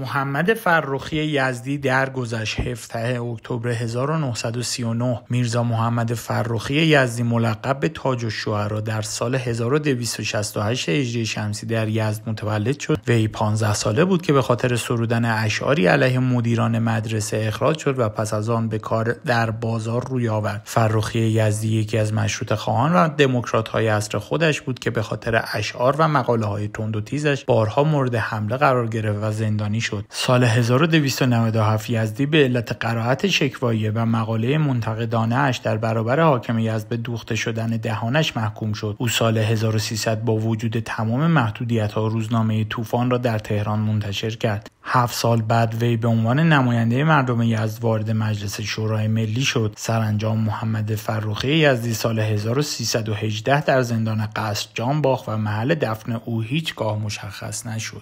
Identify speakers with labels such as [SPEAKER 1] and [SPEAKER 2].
[SPEAKER 1] محمد فرخی یزدی در گذشت 17 اکتبر 1939 میرزا محمد فرخی یزدی ملقب به تاج شعرا در سال 1268 هجری شمسی در یزد متولد شد وی 15 ساله بود که به خاطر سرودن اشعاری علیه مدیران مدرسه اخراج شد و پس از آن به کار در بازار روی آورد فرخی یزدی یکی از مشروط خواهان و دموکرات های عصر خودش بود که به خاطر اشعار و مقاله های تند و تیزش بارها مورد حمله قرار گرفت و زندانی سال 1297 یزدی به علت قرائت شکوایه و مقاله منتقدانه اش در برابر حاکم یزد به دوخته شدن دهانش محکوم شد او سال 1300 با وجود تمام محدودیت ها روزنامه طوفان را در تهران منتشر کرد هفت سال بعد وی به عنوان نماینده مردم یزد وارد مجلس شورای ملی شد سرانجام محمد فروخی یزدی سال 1318 در زندان قصر جان باخ و محل دفن او هیچگاه مشخص نشد